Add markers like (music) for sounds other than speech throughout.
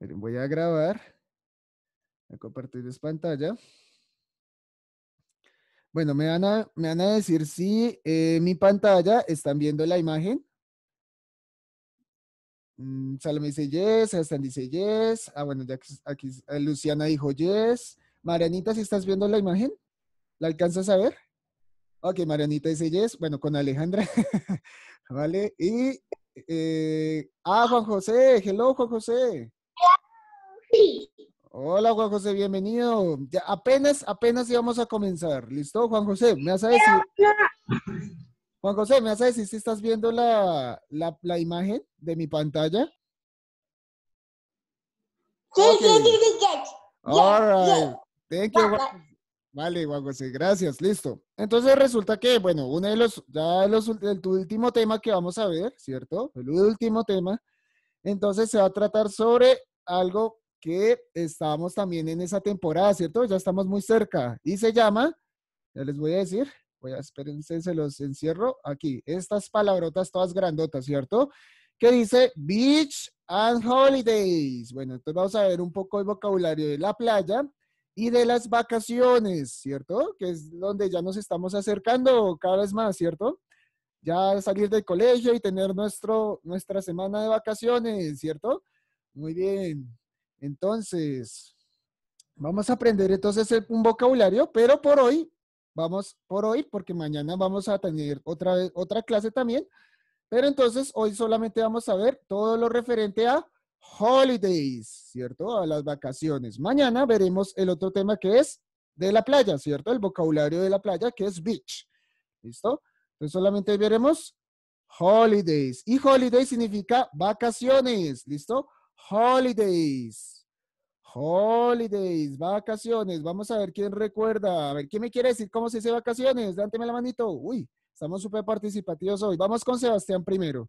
voy a grabar, a compartirles pantalla. Bueno, me van a, me van a decir si eh, mi pantalla están viendo la imagen. Mm, Salomé dice yes, Astán dice yes. Ah, bueno, ya aquí, eh, Luciana dijo yes. Marianita, si estás viendo la imagen, ¿la alcanzas a ver? Ok, Marianita dice yes. Bueno, con Alejandra. (laughs) vale, y. Eh, ah, Juan José, hello, Juan José. Hola Juan José, bienvenido. Ya apenas, apenas íbamos a comenzar. ¿Listo, Juan José? ¿Me vas Juan José, ¿me vas a decir si estás viendo la, imagen de mi pantalla? Sí, sí, sí, sí, Vale, Juan José, gracias, listo. Entonces resulta que, bueno, uno de los, ya los, el último tema que vamos a ver, ¿cierto? El último tema, entonces se va a tratar sobre algo que estábamos también en esa temporada, ¿cierto? Ya estamos muy cerca y se llama, ya les voy a decir, voy a, espérense, se los encierro aquí, estas palabrotas todas grandotas, ¿cierto? Que dice Beach and Holidays. Bueno, entonces vamos a ver un poco el vocabulario de la playa y de las vacaciones, ¿cierto? Que es donde ya nos estamos acercando cada vez más, ¿cierto? Ya salir del colegio y tener nuestro, nuestra semana de vacaciones, ¿cierto? Muy bien. Entonces, vamos a aprender entonces un vocabulario, pero por hoy, vamos por hoy, porque mañana vamos a tener otra, otra clase también. Pero entonces hoy solamente vamos a ver todo lo referente a holidays, ¿cierto? A las vacaciones. Mañana veremos el otro tema que es de la playa, ¿cierto? El vocabulario de la playa que es beach. ¿Listo? Entonces solamente veremos holidays. Y holidays significa vacaciones, ¿listo? Holidays. Holidays, vacaciones. Vamos a ver quién recuerda. A ver, ¿quién me quiere decir cómo se dice vacaciones? Dánteme la manito. Uy, estamos súper participativos hoy. Vamos con Sebastián primero.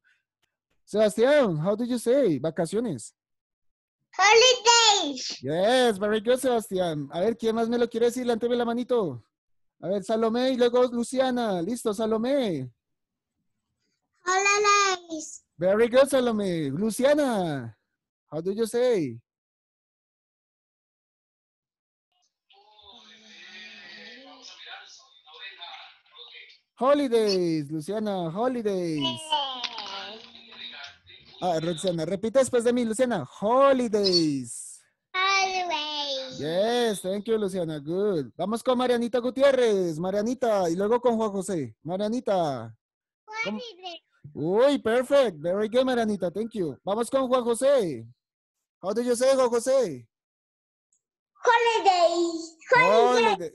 Sebastián, how do you say vacaciones? Holidays. Yes, very good, Sebastián. A ver, ¿quién más me lo quiere decir? Dánteme la manito. A ver, Salomé y luego Luciana. Listo, Salomé. Holidays. Very good, Salomé. Luciana. How do you say? Holidays, Luciana, holidays. Ah, Luciana, repite después de mí, Luciana. Holidays. Yes, thank you, Luciana. Good. Vamos con Marianita Gutiérrez, Marianita, y luego con Juan José. Marianita. Uy, perfect. Very good, Marianita. Thank you. Vamos con Juan José. How te you say, Holidays. Holiday. Holiday.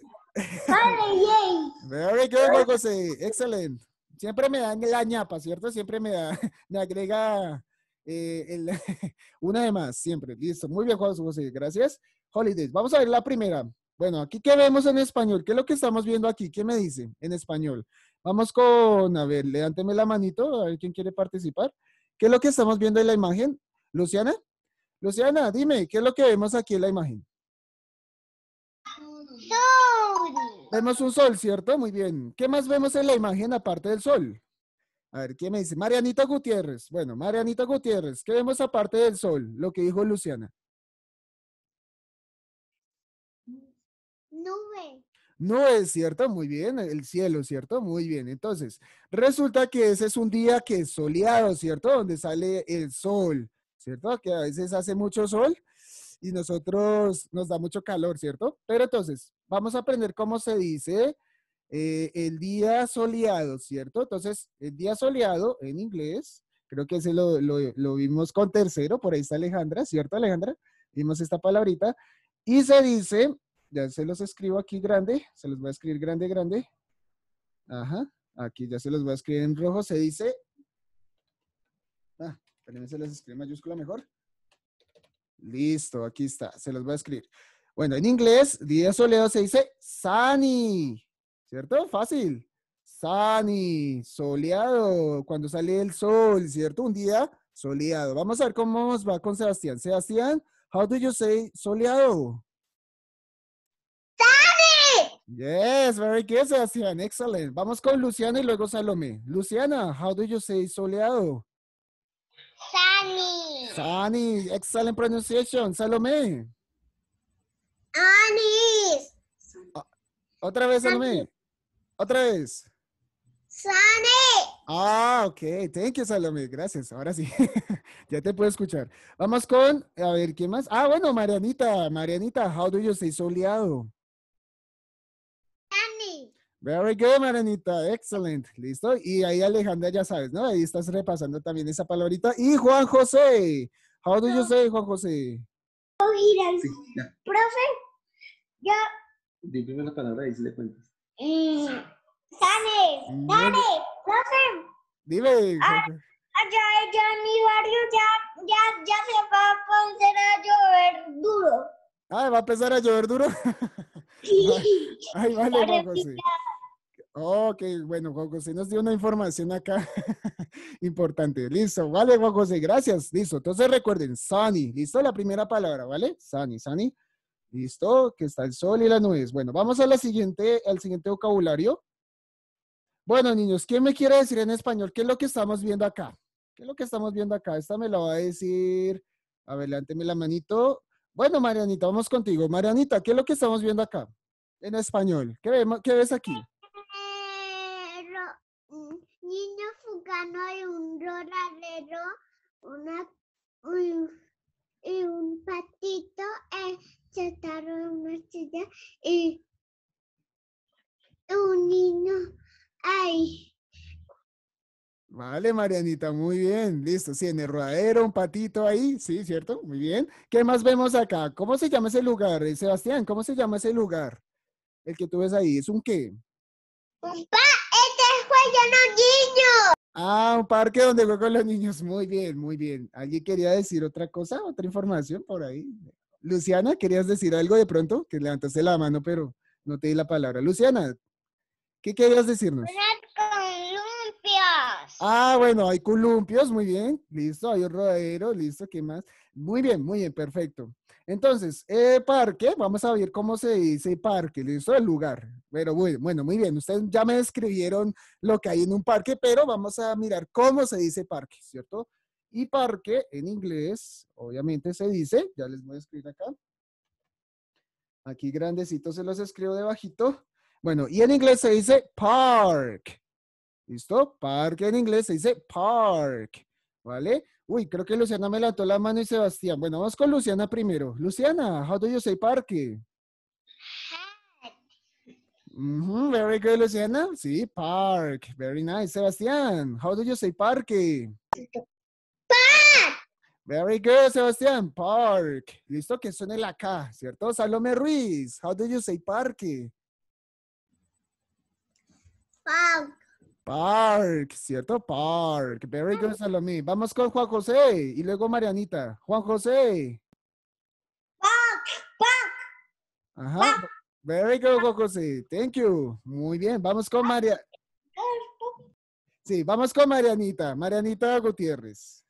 Holiday. (laughs) Very good, José. Excellent. Siempre me dan la ñapa, ¿cierto? Siempre me da, (laughs) me agrega eh, (laughs) una de más, siempre. Listo. Muy bien, José. Gracias. Holidays. Vamos a ver la primera. Bueno, aquí qué vemos en español. ¿Qué es lo que estamos viendo aquí? ¿Qué me dice en español? Vamos con, a ver, levánteme la manito, a ver quién quiere participar. ¿Qué es lo que estamos viendo en la imagen? Luciana. Luciana, dime, ¿qué es lo que vemos aquí en la imagen? Sol. Vemos un sol, ¿cierto? Muy bien. ¿Qué más vemos en la imagen aparte del sol? A ver, ¿quién me dice? Marianita Gutiérrez. Bueno, Marianita Gutiérrez, ¿qué vemos aparte del sol? Lo que dijo Luciana. Nube. Nube, cierto, muy bien, el cielo, ¿cierto? Muy bien. Entonces, resulta que ese es un día que es soleado, ¿cierto? Donde sale el sol. ¿cierto? Que a veces hace mucho sol y nosotros nos da mucho calor, ¿cierto? Pero entonces, vamos a aprender cómo se dice eh, el día soleado, ¿cierto? Entonces, el día soleado en inglés, creo que ese lo, lo, lo vimos con tercero, por ahí está Alejandra, ¿cierto Alejandra? Vimos esta palabrita. Y se dice, ya se los escribo aquí grande, se los voy a escribir grande, grande. Ajá, aquí ya se los voy a escribir en rojo, se dice se les escribe mayúscula mejor. Listo, aquí está. Se los voy a escribir. Bueno, en inglés, día soleado se dice sunny, ¿cierto? Fácil. Sunny, soleado, cuando sale el sol, ¿cierto? Un día soleado. Vamos a ver cómo nos va con Sebastián. Sebastián, how do you say soleado? Sunny. Yes, very good, Sebastián. Excellent. Vamos con Luciana y luego Salomé. Luciana, how do you say soleado? Sunny. Sunny, excellent pronunciation. Salomé. Anis. Ah, otra vez, Salomé. Otra vez. Sunny. Ah, ok. Thank you, Salomé. Gracias. Ahora sí. (laughs) ya te puedo escuchar. Vamos con, a ver, ¿qué más? Ah, bueno, Marianita. Marianita, how do you say soleado? Very good, Maranita. Excellent. Listo. Y ahí, Alejandra, ya sabes, ¿no? Ahí estás repasando también esa palabrita. Y Juan José. How do you say, Juan José? ¡Oh, profe. Yo. Dime una palabra y si le cuentas. Eh, sane, sane, mm. profe. Dime. allá, ah, ah, ya en mi barrio ya, ya, ya se va a poner a llover duro. Ah, va a empezar a llover duro. (laughs) Sí. Ay, vale, Juan José. Ok, bueno, Juan José nos dio una información acá (laughs) importante. Listo, vale, Juan José, gracias. Listo, entonces recuerden, sunny, listo, la primera palabra, ¿vale? Sunny, sunny. Listo, que está el sol y las nubes. Bueno, vamos a la siguiente, al siguiente vocabulario. Bueno, niños, ¿quién me quiere decir en español qué es lo que estamos viendo acá? ¿Qué es lo que estamos viendo acá? Esta me la va a decir, me la manito. Bueno, Marianita, vamos contigo. Marianita, ¿qué es lo que estamos viendo acá? En español, ¿qué, qué ves aquí? gano y un rodadero, una, y un patito eh, saltaron una silla y un niño ahí. Vale, Marianita, muy bien, listo. Sí, en el rodadero, un patito ahí, sí, ¿cierto? Muy bien. ¿Qué más vemos acá? ¿Cómo se llama ese lugar, eh, Sebastián? ¿Cómo se llama ese lugar? El que tú ves ahí, ¿es un qué? Un este es cuello de niños. Ah, un parque donde juegan los niños. Muy bien, muy bien. ¿Alguien quería decir otra cosa, otra información por ahí? Luciana, ¿querías decir algo de pronto? Que levantaste la mano, pero no te di la palabra. Luciana, ¿qué querías decirnos? columpios. Ah, bueno, hay columpios, muy bien. Listo, hay un rodadero, listo, ¿qué más? Muy bien, muy bien, perfecto. Entonces, eh, parque, vamos a ver cómo se dice parque, listo, el lugar. Pero bueno, muy bien, ustedes ya me describieron lo que hay en un parque, pero vamos a mirar cómo se dice parque, ¿cierto? Y parque en inglés, obviamente se dice, ya les voy a escribir acá. Aquí grandecito se los escribo debajito. Bueno, y en inglés se dice park. ¿Listo? Parque en inglés se dice park. ¿vale? Uy, creo que Luciana me levantó la mano y Sebastián. Bueno, vamos con Luciana primero. Luciana, how do you say parque? very good, Luciana. Sí, park. Very nice. Sebastián, how do you say parque? Park. Very good, Sebastián. Park. Listo, que suene la K, ¿cierto? Salome Ruiz, how do you say parque? Park. Park, ¿cierto? Park. Very good, Salomé. Vamos con Juan José y luego Marianita. Juan José. Park, park. Ajá. Very good, Juan José. Thank you. Muy bien. Vamos con María. Sí, vamos con Marianita. Marianita Gutiérrez.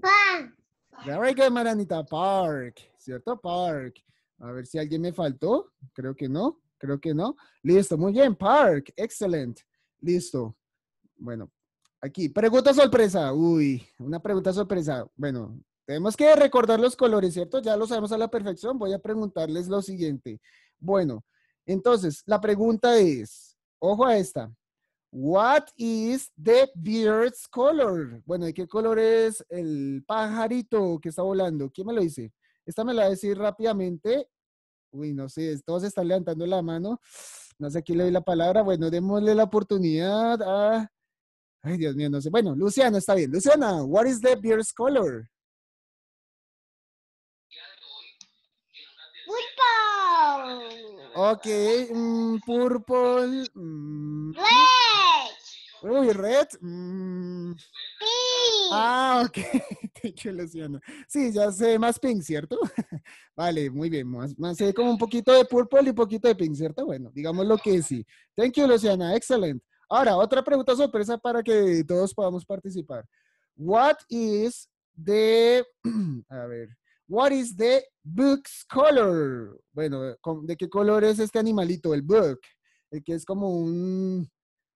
Park. Very good, Marianita. Park. ¿Cierto? Park. A ver si alguien me faltó. Creo que no. Creo que no. Listo, muy bien, Park. Excelente. Listo. Bueno, aquí, pregunta sorpresa. Uy, una pregunta sorpresa. Bueno, tenemos que recordar los colores, ¿cierto? Ya lo sabemos a la perfección. Voy a preguntarles lo siguiente. Bueno, entonces, la pregunta es, ojo a esta. What is the bird's color? Bueno, ¿de qué color es el pajarito que está volando? ¿Quién me lo dice? Esta me la va a decir rápidamente Uy, no sé, todos están levantando la mano. (sniffs) No sé a quién le doy la palabra. Bueno, démosle la oportunidad a... Ay, Dios mío, no sé. Bueno, Luciana, está bien. Luciana, what is the beer's color? Purple. Ok, mm, purple. Mm, red. Uy, red. Mm. Ah, Ok, you, Luciana. Sí, ya sé más Pink, ¿cierto? (laughs) vale, muy bien. Más, más sé eh, como un poquito de Purple y un poquito de Pink, ¿cierto? Bueno, digamos lo que sí. Thank you, Luciana. excelente. Ahora, otra pregunta sorpresa para que todos podamos participar. What is the... (clears throat) A ver. What is the book's color? Bueno, ¿de qué color es este animalito? El book. El que es como un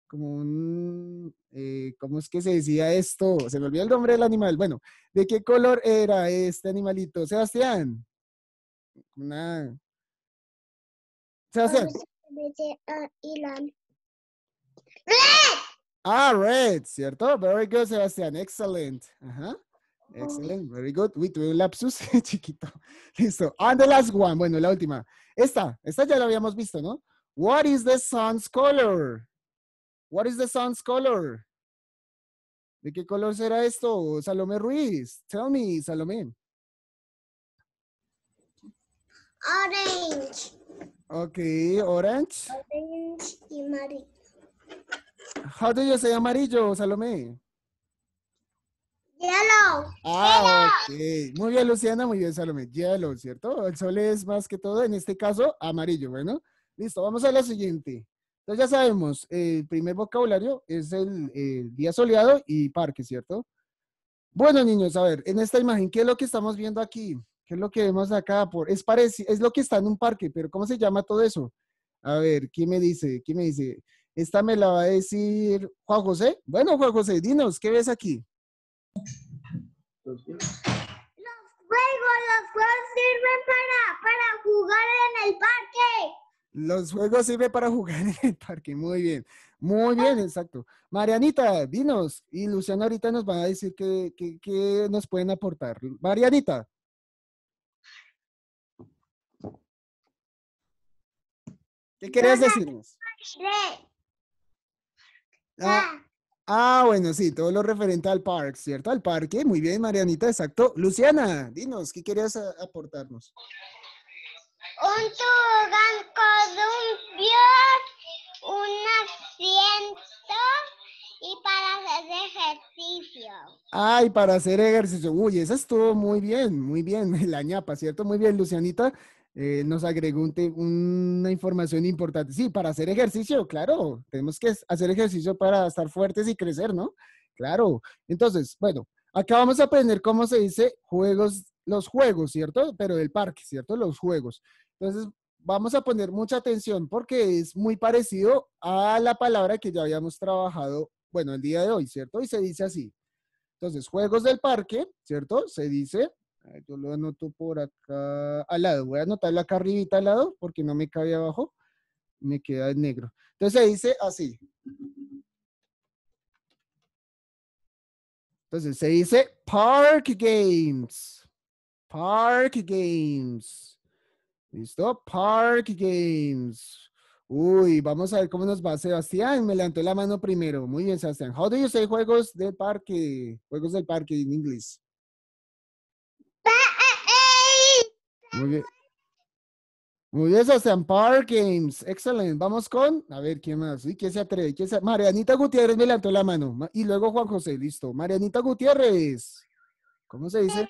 como un, eh, ¿cómo es que se decía esto? Se me olvidó el nombre del animal. Bueno, ¿de qué color era este animalito, Sebastián? Una... Sebastián. Red. Ah, ah, red, ¿cierto? Very good, Sebastián. Excellent. Ajá. Excellent, very good. Uy, tuve un lapsus (laughs) chiquito. Listo. And the last one. Bueno, la última. Esta, esta ya la habíamos visto, ¿no? What is the sun's color? What is the sun's color? ¿De qué color será esto? Salomé Ruiz. Tell me, Salomé. Orange. Ok, orange. Orange y amarillo. How do you amarillo, Salomé? Yellow. Ah, ok. Muy bien, Luciana, muy bien, Salomé. Yellow, ¿cierto? El sol es más que todo, en este caso, amarillo. Bueno, listo, vamos a la siguiente. Entonces ya sabemos, el primer vocabulario es el, día soleado y parque, ¿cierto? Bueno, niños, a ver, en esta imagen, ¿qué es lo que estamos viendo aquí? ¿Qué es lo que vemos acá? Por, es, parece, es lo que está en un parque, pero ¿cómo se llama todo eso? A ver, ¿quién me dice? ¿Quién me dice? Esta me la va a decir Juan José. Bueno, Juan José, dinos, ¿qué ves aquí? Los juegos, los juegos sirven para, para jugar en el parque. Los juegos sirven para jugar en el parque. Muy bien. Muy ah. bien, exacto. Marianita, dinos. Y Luciana ahorita nos va a decir qué, nos pueden aportar. Marianita. ¿Qué querías decirnos? Ah, ah, bueno, sí, todo lo referente al parque, ¿cierto? Al parque. Muy bien, Marianita, exacto. Luciana, dinos, ¿qué querías aportarnos? un tobogán con un un asiento y para hacer ejercicio. Ay, para hacer ejercicio. Uy, eso estuvo muy bien, muy bien, la (laughs) ñapa, ¿cierto? Muy bien, Lucianita. Eh, nos agregó una información importante. Sí, para hacer ejercicio, claro, tenemos que hacer ejercicio para estar fuertes y crecer, ¿no? Claro. Entonces, bueno, acá vamos a aprender cómo se dice juegos, los juegos, ¿cierto? Pero del parque, ¿cierto? Los juegos. Entonces, vamos a poner mucha atención porque es muy parecido a la palabra que ya habíamos trabajado, bueno, el día de hoy, ¿cierto? Y se dice así. Entonces, juegos del parque, ¿cierto? Se dice, yo lo anoto por acá al lado, voy a anotarlo acá arribita al lado porque no me cabe abajo, me queda en negro. Entonces se dice así. Entonces se dice park games, park games. ¿Listo? Park Games. Uy, vamos a ver cómo nos va Sebastián. Me levantó la mano primero. Muy bien, Sebastián. How do you say juegos del parque? Juegos del parque en inglés. E. Muy bien. Muy bien, Sebastián. Park Games. Excelente. Vamos con, a ver, ¿quién más? quién se atreve? ¿Quién se... Marianita Gutiérrez me levantó la mano. Y luego Juan José, listo. Marianita Gutiérrez. ¿Cómo se dice?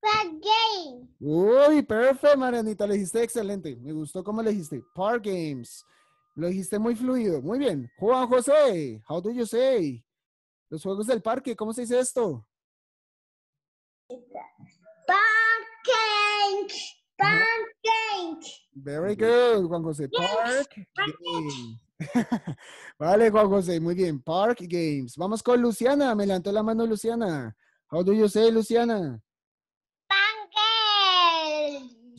Park Games. Uy, perfecto, Marianita. Lo dijiste excelente. Me gustó cómo le dijiste. Park Games. Lo dijiste muy fluido. Muy bien. Juan José, how do you say? Los juegos del parque, ¿cómo se dice esto? Park Games. Park Games. Very good, Juan José. Park Games. (laughs) vale, Juan José, muy bien. Park Games. Vamos con Luciana. Me levantó la mano Luciana. How do you say, Luciana?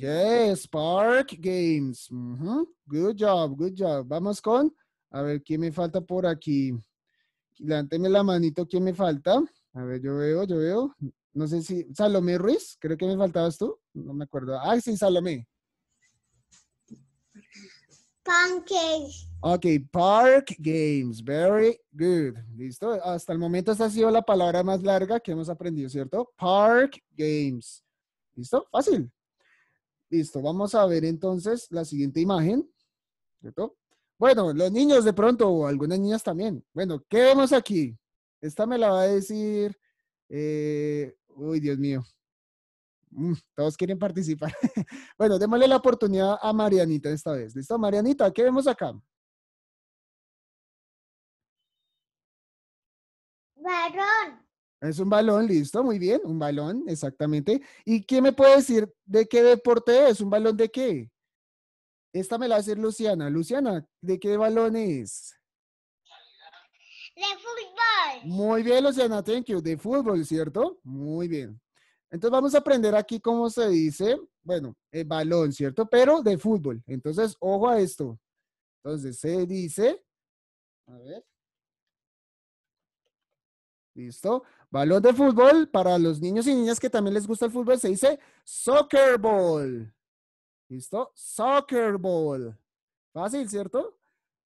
Yes, Park Games. Good job, good job. Vamos con, a ver, ¿quién me falta por aquí? Levánteme la manito, ¿quién me falta? A ver, yo veo, yo veo. No sé si, Salomé Ruiz, creo que me faltabas tú. No me acuerdo. Ah, sí, Salomé. Pancake. Ok, Park Games. Very good. Listo. Hasta el momento esta ha sido la palabra más larga que hemos aprendido, ¿cierto? Park Games. ¿Listo? Fácil. Listo, vamos a ver entonces la siguiente imagen. ¿Cierto? Bueno, los niños de pronto, o algunas niñas también. Bueno, ¿qué vemos aquí? Esta me la va a decir. Eh, uy, Dios mío. Mm, todos quieren participar. (laughs) bueno, démosle la oportunidad a Marianita esta vez. ¿Listo? Marianita, ¿qué vemos acá? Varón. Es un balón, listo, muy bien, un balón, exactamente. ¿Y qué me puede decir de qué deporte es? ¿Un balón de qué? Esta me la va a decir Luciana. Luciana, ¿de qué balón es? De fútbol. Muy bien, Luciana, thank you. De fútbol, ¿cierto? Muy bien. Entonces vamos a aprender aquí cómo se dice, bueno, el eh, balón, ¿cierto? Pero de fútbol. Entonces, ojo a esto. Entonces se dice, a ver. ¿Listo? Balón de fútbol, para los niños y niñas que también les gusta el fútbol, se dice soccer ball. ¿Listo? Soccer ball. Fácil, ¿cierto?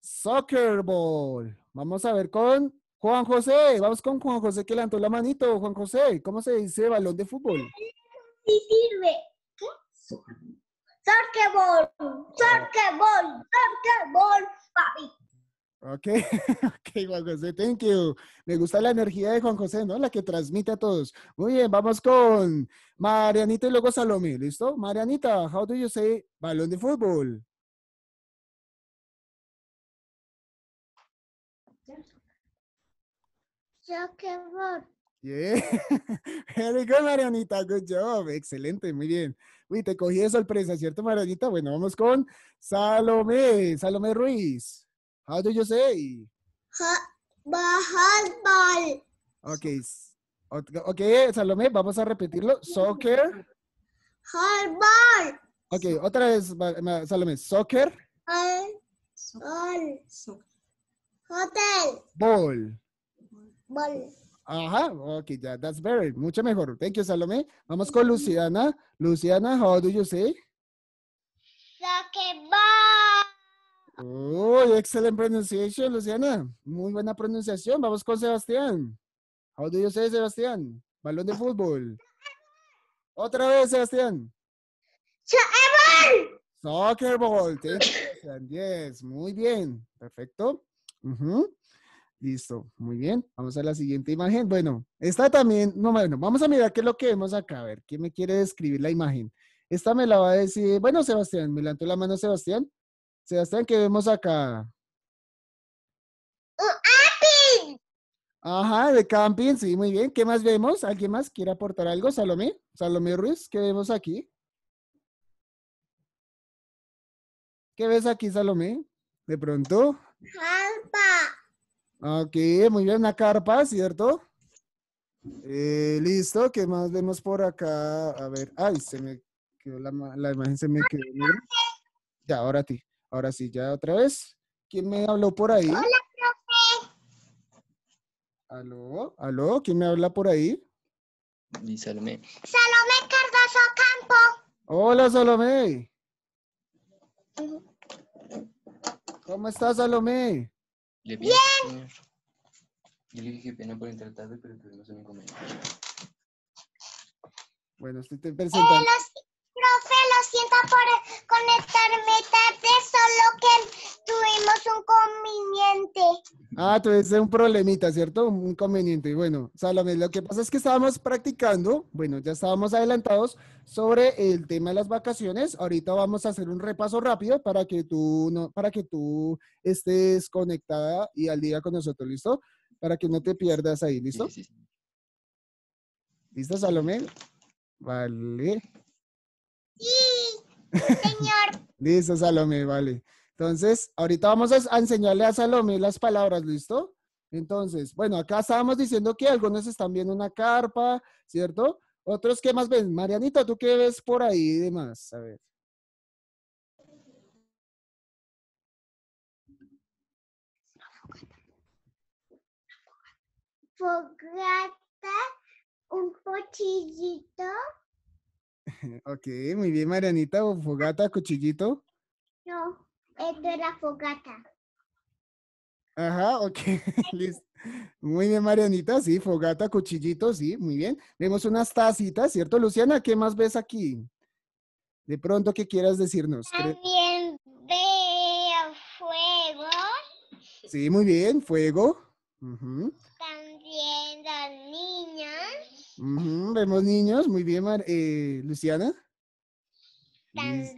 Soccer ball. Vamos a ver con Juan José. Vamos con Juan José que levantó la manito. Juan José, ¿cómo se dice balón de fútbol? Sí sirve. ¿Qué? Soccer ball. Soccer ball. Soccer ball, papi. Ok, (laughs) ok, Juan José, thank you. Me gusta la energía de Juan José, ¿no? La que transmite a todos. Muy bien, vamos con Marianita y luego Salomé, ¿listo? Marianita, how do you say balón de fútbol? Soccer Yeah. (laughs) Very good, Marianita. Good job. Excelente, muy bien. Uy, te cogí de sorpresa, ¿cierto, Marianita? Bueno, vamos con Salomé, Salomé Ruiz. How do you say? Okay. Ok, Salomé, vamos a repetirlo. Soccer. ¡Hotel! Ok, otra vez, Salomé. Soccer. Ball. Hotel. Ball. Ball. Ajá, ok, ya, that's very, Mucho mejor. Thank you, Salomé. Vamos con Luciana. Luciana, how do you say? Soccer Oh, ¡Excelente pronunciación, Luciana. Muy buena pronunciación. Vamos con Sebastián. How do you say, Sebastián? Balón de fútbol. Otra vez, Sebastián. Soccer ball. muy bien. Perfecto. Listo, muy bien. Vamos a la siguiente imagen. Bueno, esta también, no, bueno, vamos a mirar qué es lo que vemos acá. A ver, ¿quién me quiere describir la imagen? Esta me la va a decir, bueno, Sebastián, me levantó la mano Sebastián. Sebastián, ¿qué vemos acá? ¡Un ¡Oh, camping! Ajá, de camping, sí, muy bien. ¿Qué más vemos? ¿Alguien más quiere aportar algo? Salomé, Salomé Ruiz, ¿qué vemos aquí? ¿Qué ves aquí, Salomé? De pronto. Carpa. Ok, muy bien, una carpa, ¿cierto? Eh, listo, ¿qué más vemos por acá? A ver, ay, se me quedó la, imagen, se me quedó. Ya, ahora a ti. Ahora sí, ya otra vez. ¿Quién me habló por ahí? Hola, profe. ¿Aló? ¿Aló? ¿Quién me habla por ahí? Salomé. Salomé Cardoso Campo. Hola, Salomé. ¿Cómo estás, Salomé? Bien. Yo le dije pena por entrar tarde, pero se me inconveniente. Bueno, estoy te eh, presentando profe, lo siento por conectarme tarde, solo que tuvimos un conveniente. Ah, tuviste un problemita, ¿cierto? Un inconveniente. Bueno, Salomé, lo que pasa es que estábamos practicando, bueno, ya estábamos adelantados sobre el tema de las vacaciones. Ahorita vamos a hacer un repaso rápido para que tú, no, para que tú estés conectada y al día con nosotros, ¿listo? Para que no te pierdas ahí, ¿listo? ¿Listo, Salomé? Vale. Sí, señor. (laughs) Listo, Salomé, vale. Entonces, ahorita vamos a enseñarle a Salomé las palabras, ¿listo? Entonces, bueno, acá estábamos diciendo que algunos están viendo una carpa, ¿cierto? Otros, ¿qué más ven? Marianita, ¿tú qué ves por ahí y demás? A ver. Fogata, un pochillito, (laughs) Ok, muy bien, Marianita. ¿Fogata, cuchillito? No, esto era fogata. Ajá, ok, (laughs) Muy bien, Marianita, sí, fogata, cuchillito, sí, muy bien. Vemos unas tacitas, ¿cierto, Luciana? ¿Qué más ves aquí? De pronto, ¿qué quieras decirnos? También veo fuego. Sí, muy bien, fuego. Uh vemos niños, muy bien, eh, Luciana. También.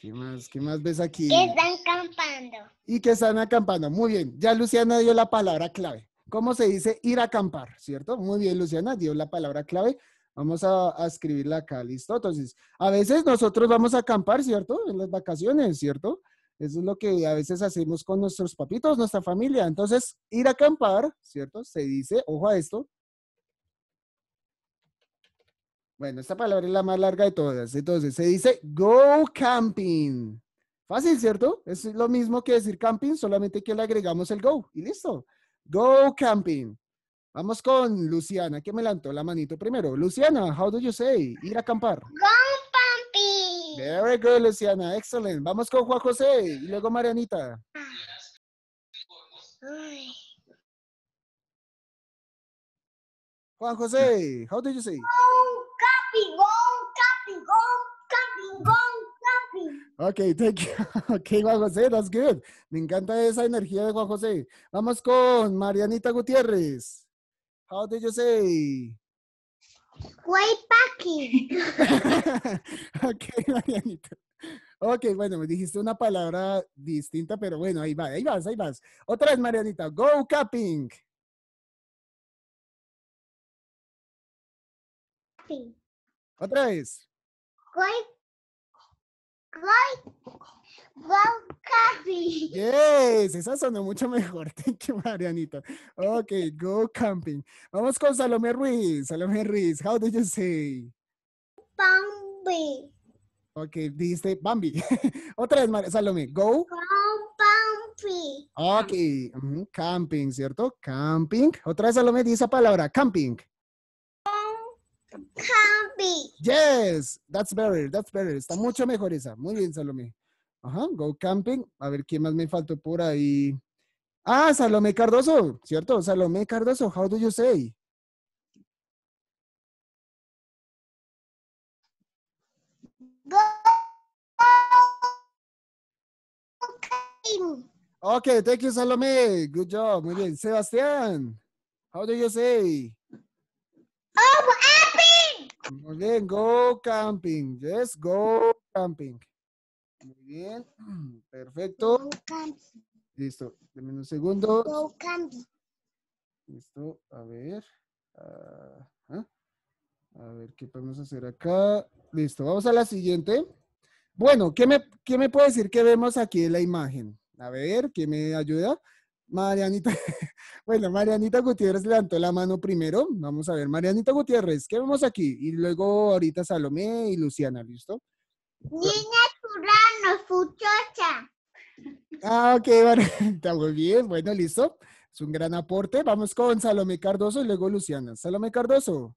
¿Qué más, ¿Qué más ves aquí? Que están acampando. Y que están acampando. Muy bien. Ya Luciana dio la palabra clave. ¿Cómo se dice ir a acampar? ¿Cierto? Muy bien, Luciana dio la palabra clave. Vamos a, escribirla acá, ¿listo? Entonces, a veces nosotros vamos a acampar, ¿cierto? En las vacaciones, ¿cierto? Eso es lo que a veces hacemos con nuestros papitos, nuestra familia. Entonces, ir a acampar, ¿cierto? Se dice, ojo a esto. Bueno, esta palabra es la más larga de todas. Entonces, se dice go camping. Fácil, ¿cierto? Es lo mismo que decir camping, solamente que le agregamos el go y listo. Go camping. Vamos con Luciana, que me levantó la manito primero. Luciana, how do you say? Ir a acampar. Very good, Luciana. Excellent. Vamos con Juan José y luego Marianita. Juan José, how did you say? Capigón, Okay, thank you. (laughs) Okay, Juan José, that's good. Me encanta esa energía de Juan José. Vamos con Marianita Gutiérrez. How did you say? packing. (laughs) ok, Marianita. Ok, bueno, me dijiste una palabra distinta, pero bueno, ahí va, ahí vas, ahí vas. Otra vez, Marianita. Go capping. Otra vez. Go go Camping. Yes, esa sonó mucho mejor. Thank (laughs) you, Marianita. Okay, go camping. Vamos con Salomé Ruiz. Salomé Ruiz, how do you say? Bambi. Ok, dijiste Bambi. (laughs) Otra vez, Salomé, go. Bambi. Ok, mm, camping, ¿cierto? Camping. Otra vez, Salomé, dice esa palabra, camping. Camping. Yes, that's better, that's better. Está mucho mejor esa. Muy bien, Salomé. Ajá, go camping. A ver, ¿quién más me faltó por ahí? Ah, Salomé Cardoso, ¿cierto? Salomé Cardoso, how do you say? Okay, thank you, Salomé. Good job. Muy bien. Sebastián, how do you say? camping. Muy bien, go camping. Yes, go camping. Muy bien, (clears throat) perfecto. Listo, denme un segundo. Go camping. Listo, a ver. Ah, ah. A ver, ¿qué podemos hacer acá? Listo, vamos a la siguiente. Bueno, ¿qué me, qué me puede decir que vemos aquí en la imagen? A ver, ¿qué me ayuda? Marianita, (laughs) bueno, Marianita Gutiérrez levantó la mano primero. Vamos a ver, Marianita Gutiérrez, ¿qué vemos aquí? Y luego ahorita Salomé y Luciana, ¿listo? Niña Turano, Fuchocha. Ah, ok, (laughs) está muy bien, bueno, listo. Es un gran aporte. Vamos con Salomé Cardoso y luego Luciana. Salomé Cardoso,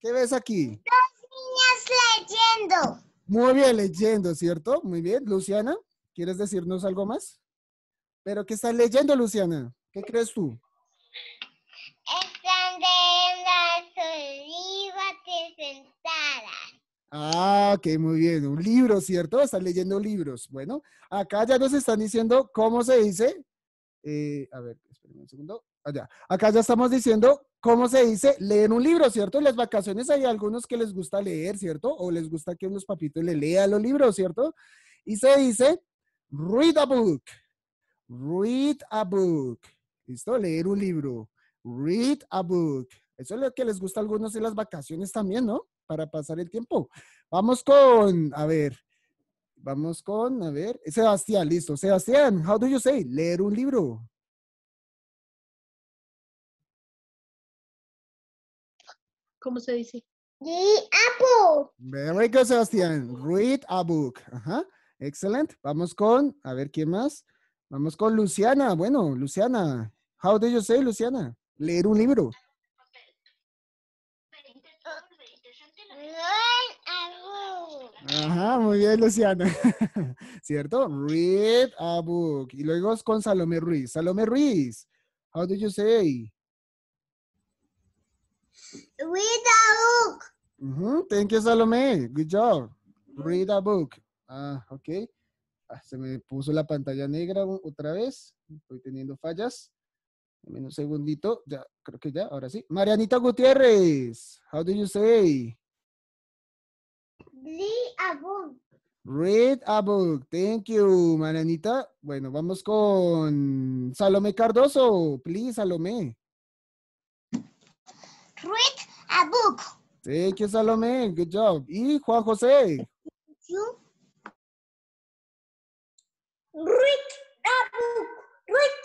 ¿qué ves aquí? Dos niñas leyendo. Muy bien, leyendo, ¿cierto? Muy bien. Luciana, ¿quieres decirnos algo más? ¿Pero qué estás leyendo, Luciana? ¿Qué crees tú? Están leyendo olivas Ah, ok, muy bien. Un libro, ¿cierto? Están leyendo libros. Bueno, acá ya nos están diciendo cómo se dice. Eh, a ver, esperen un segundo. Allá. Acá ya estamos diciendo cómo se dice leer un libro, ¿cierto? En las vacaciones hay algunos que les gusta leer, ¿cierto? O les gusta que unos papitos le lean los libros, ¿cierto? Y se dice read a book. Read a book. ¿Listo? Leer un libro. Read a book. Eso es lo que les gusta a algunos en las vacaciones también, ¿no? Para pasar el tiempo. Vamos con, a ver, vamos con, a ver, Sebastián, listo. Sebastián, how do you say? Leer un libro. ¿Cómo se dice? Read a book. Very good, Sebastián. Read a book. Ajá. Excelente. Vamos con, a ver, ¿quién más? Vamos con Luciana. Bueno, Luciana, how do you say, Luciana? Leer un libro. Ajá, muy bien, Luciana. (laughs) ¿Cierto? Read a book. Y luego es con Salomé Ruiz. Salomé Ruiz, how do you say? Read a book. Thank you, Salomé. Good job. Read a book. Ah, okay. Ah, se me puso la pantalla negra otra vez. Estoy teniendo fallas. Dame un segundito. Ya, creo que ya, ahora sí. Marianita Gutiérrez, how do you say? Read a book. Read a book. Thank you, Marianita. Bueno, vamos con Salomé Cardoso. Please, Salomé. Read a book. Thank you, Salomé. Good job. Y Juan José. Rick Rick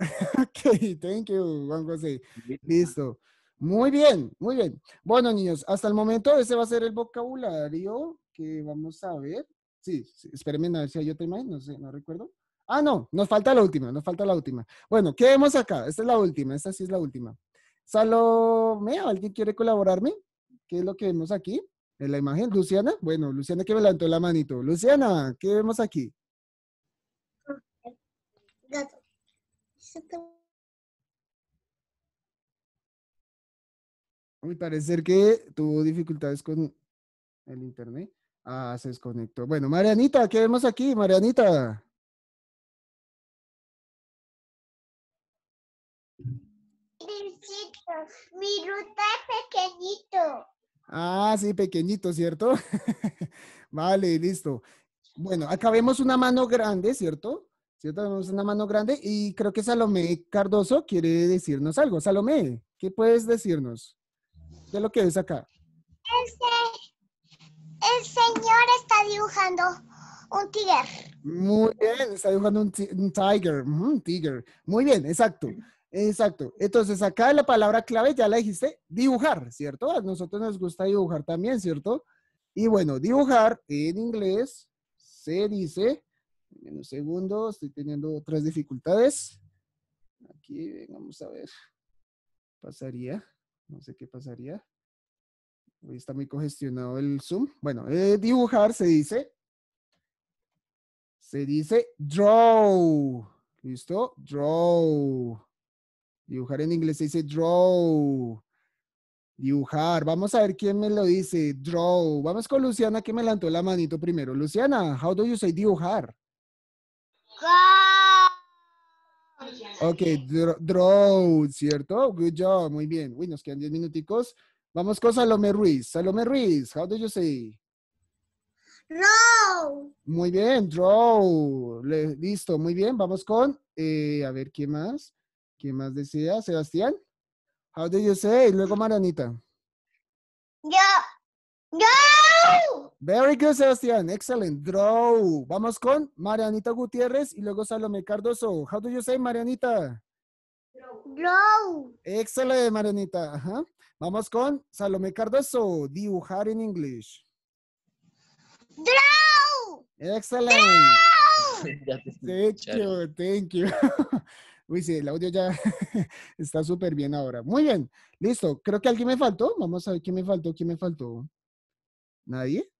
(laughs) ok, thank you, Juan José. Listo. Muy bien, muy bien. Bueno, niños, hasta el momento ese va a ser el vocabulario que vamos a ver. Sí, espérenme a ver si hay otra imagen, no sé, no recuerdo. Ah, no, nos falta la última, nos falta la última. Bueno, ¿qué vemos acá? Esta es la última, esta sí es la última. Salomea, ¿alguien quiere colaborarme? ¿Qué es lo que vemos aquí? en la imagen. Luciana, bueno, Luciana que me levantó la manito. Luciana, ¿qué vemos aquí? Gato. parece que tuvo dificultades con el internet. Ah, se desconectó. Bueno, Marianita, ¿qué vemos aquí, Marianita? Mi ruta pequeñito. Ah, sí, pequeñito, ¿cierto? (laughs) vale, listo. Bueno, acabemos una mano grande, ¿cierto? ¿Cierto? tenemos una mano grande y creo que Salomé Cardoso quiere decirnos algo. Salomé, ¿qué puedes decirnos? de lo que ves acá? el señor está dibujando un tiger. Muy bien, está dibujando un, tigre. tiger, un Muy bien, exacto. Exacto. Entonces, acá la palabra clave ya la dijiste, dibujar, ¿cierto? A nosotros nos gusta dibujar también, ¿cierto? Y bueno, dibujar en inglés se dice, en un segundo, estoy teniendo otras dificultades. Aquí, vamos a ver, pasaría, no sé qué pasaría. Hoy está muy congestionado el Zoom. Bueno, eh, dibujar se dice, se dice draw, ¿listo? Draw. Dibujar en inglés se dice draw. Dibujar. Vamos a ver quién me lo dice. Draw. Vamos con Luciana que me levantó la manito primero. Luciana, how do you say dibujar? Ok, draw, ¿cierto? Good job, muy bien. Uy, nos quedan 10 minuticos. Vamos con Salome Ruiz. Salome Ruiz, how do you say? Draw. Muy bien, draw. listo, muy bien. Vamos con, eh, a ver, ¿quién más? ¿Quién más decía? Sebastián. How do you say? Y luego Marianita. Yo. Very good, Sebastián. Excellent. Draw. Vamos con Marianita Gutiérrez y luego Salome Cardoso. How do you say, Marianita? Draw. Excelente, Marianita. Ajá. Vamos con Salome Cardoso. Dibujar en inglés. Draw. Excelente. (laughs) Thank you, thank you. Uy, sí, el audio ya (laughs) está súper bien ahora. Muy bien, listo. Creo que alguien me faltó. Vamos a ver quién me faltó, quién me faltó. ¿Nadie?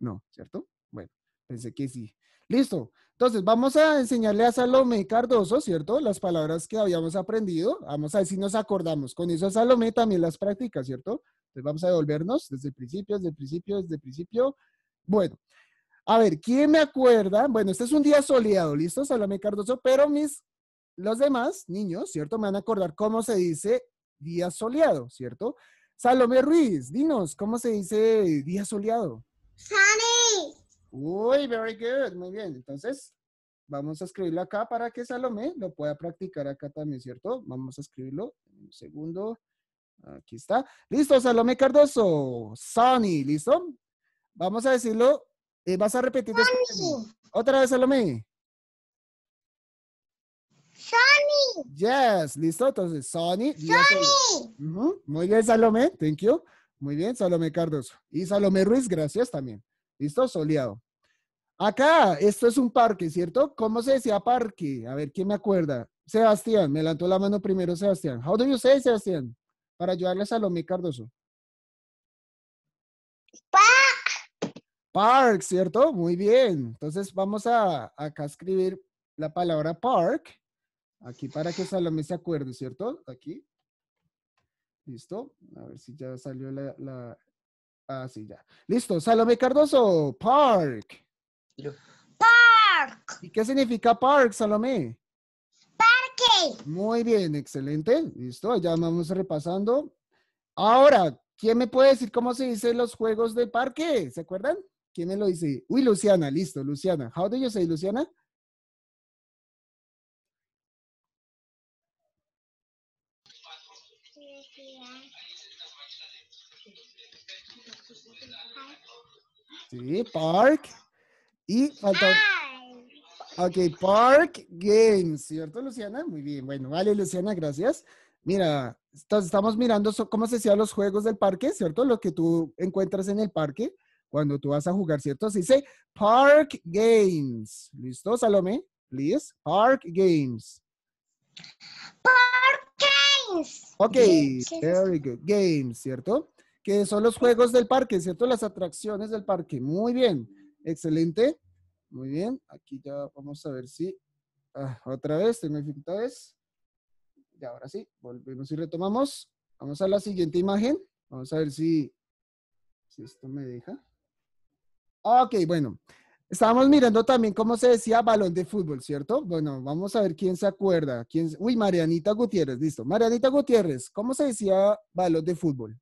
No, ¿cierto? Bueno, pensé que sí. Listo. Entonces, vamos a enseñarle a Salomé Cardoso, ¿cierto? Las palabras que habíamos aprendido. Vamos a ver si nos acordamos. Con eso Salomé también las practica, ¿cierto? Entonces, vamos a devolvernos desde el principio, desde el principio, desde el principio. Bueno, a ver, ¿quién me acuerda? Bueno, este es un día soleado, ¿listo? Salomé Cardoso, pero mis los demás niños, ¿cierto? Me van a acordar cómo se dice día soleado, ¿cierto? Salomé Ruiz, dinos, ¿cómo se dice día soleado? Sunny. Uy, very good, muy bien. Entonces, vamos a escribirlo acá para que Salomé lo pueda practicar acá también, ¿cierto? Vamos a escribirlo un segundo. Aquí está. Listo, Salomé Cardoso. Sunny, ¿listo? Vamos a decirlo. Eh, vas a repetir. Sunny. Otra vez, Salomé. Yes, listo. Entonces, Sony. Sony. Muy bien, Salomé. Thank you. Muy bien, Salomé Cardoso. Y Salomé Ruiz, gracias también. Listo, soleado. Acá, esto es un parque, ¿cierto? ¿Cómo se decía parque? A ver, ¿quién me acuerda? Sebastián, me levantó la mano primero Sebastián. How do you say, Sebastián? Para ayudarle a Salomé Cardoso. Park. Park, ¿cierto? Muy bien. Entonces vamos a acá escribir la palabra park Aquí para que Salomé se acuerde, ¿cierto? Aquí. Listo. A ver si ya salió la... Ah, sí, ya. Listo. Salomé Cardoso, Park. Park. ¿Y qué significa Park, Salomé? Parque. Muy bien, excelente. Listo, ya vamos repasando. Ahora, ¿quién me puede decir cómo se dice los juegos de parque? ¿Se acuerdan? ¿Quién me lo dice? Uy, Luciana, listo, Luciana. How do you say, Luciana? Sí, park. Y falta... Ok, park games, ¿cierto, Luciana? Muy bien, bueno, vale, Luciana, gracias. Mira, estamos mirando cómo se hacían los juegos del parque, ¿cierto? Lo que tú encuentras en el parque cuando tú vas a jugar, ¿cierto? Se dice Park Games. ¿Listo, Salomé? Please. Park Games. Park Games. Ok, very good. Games, ¿cierto? que son los juegos del parque, ¿cierto? Las atracciones del parque. Muy bien, excelente. Muy bien, aquí ya vamos a ver si... Ah, otra vez, tengo vez. Y ahora sí, volvemos y retomamos. Vamos a la siguiente imagen. Vamos a ver si, si esto me deja. Ok, bueno. Estábamos mirando también cómo se decía balón de fútbol, ¿cierto? Bueno, vamos a ver quién se acuerda. Quién, uy, Marianita Gutiérrez, listo. Marianita Gutiérrez, ¿cómo se decía balón de fútbol?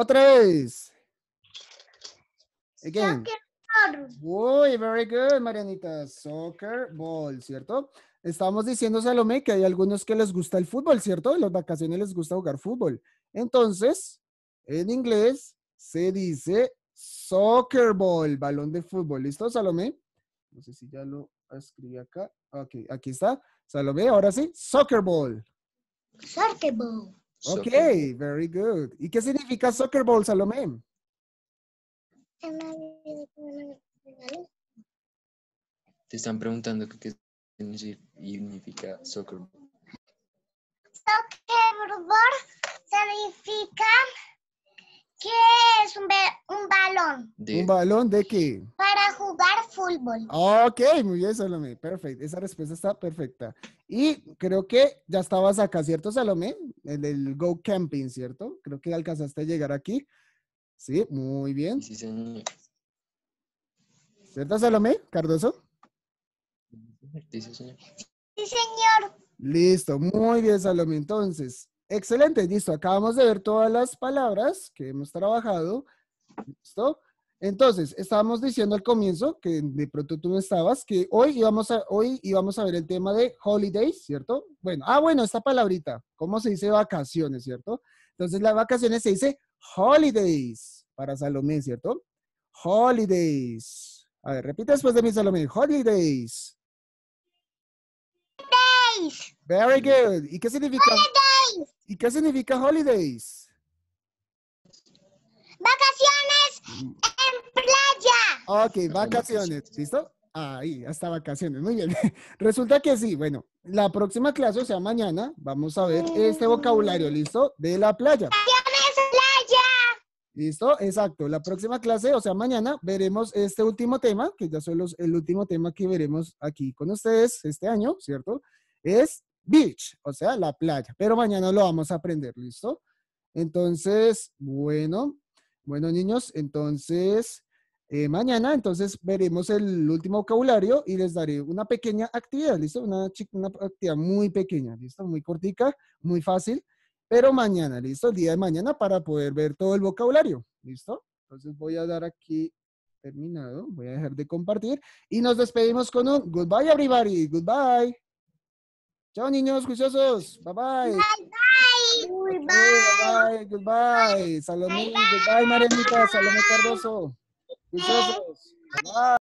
Otra vez. Again. Uy, very good, Marianita. Soccer ball, ¿cierto? Estamos diciendo, Salomé, que hay algunos que les gusta el fútbol, ¿cierto? En las vacaciones les gusta jugar fútbol. Entonces, en inglés se dice soccer ball, balón de fútbol. ¿Listo, Salomé? No sé si ya lo escribí acá. Ok, aquí está. Salomé, ahora sí, soccer ball. Soccer ball. Ok, very good. ¿Y qué significa soccer ball, Salomé? Te están preguntando qué significa soccer ball. Soccer ball significa que es un, balón? ¿Un balón de qué? Para jugar fútbol. Ok, muy bien, Salomé. Perfecto. Esa respuesta está perfecta. Y creo que ya estabas acá, ¿cierto, Salomé? En el Go Camping, ¿cierto? Creo que alcanzaste a llegar aquí. Sí, muy bien. Sí, señor. ¿Cierto, Salomé? Cardoso. Sí, señor. Sí, señor. Listo, muy bien, Salomé. Entonces, excelente, listo. Acabamos de ver todas las palabras que hemos trabajado. ¿Listo? Entonces, estábamos diciendo al comienzo, que de pronto tú no estabas, que hoy íbamos, a, hoy íbamos a ver el tema de holidays, ¿cierto? Bueno, ah, bueno, esta palabrita, ¿cómo se dice vacaciones, cierto? Entonces, las vacaciones se dice holidays para Salomé, ¿cierto? Holidays. A ver, repite después de mí, Salomé. Holidays. Holidays. Very good. ¿Y qué significa? Holidays. ¿Y qué significa holidays? Ok, vacaciones, ¿listo? Ahí, hasta vacaciones, muy bien. (laughs) Resulta que sí, bueno, la próxima clase, o sea, mañana, vamos a ver este vocabulario, mm. ¿listo? De la playa. ¿Listo? Exacto. La próxima clase, o sea, mañana, veremos este último tema, que ya son los, el último tema que veremos aquí con ustedes este año, ¿cierto? Es beach, o sea, la playa. Pero mañana lo vamos a aprender, ¿listo? Entonces, bueno, bueno, niños, entonces, eh, mañana, entonces veremos el último vocabulario y les daré una pequeña actividad, ¿listo? Una, actividad muy pequeña, ¿listo? Muy cortica, muy fácil, pero mañana, ¿listo? El día de mañana para poder ver todo el vocabulario, ¿listo? Entonces voy a dar aquí terminado, voy a dejar de compartir y nos despedimos con un goodbye everybody, goodbye. Chao niños juiciosos, bye bye. Bye bye. Goodbye, goodbye. Salomé, goodbye Marenita. Salomé Cardoso. Muchachos. Bye.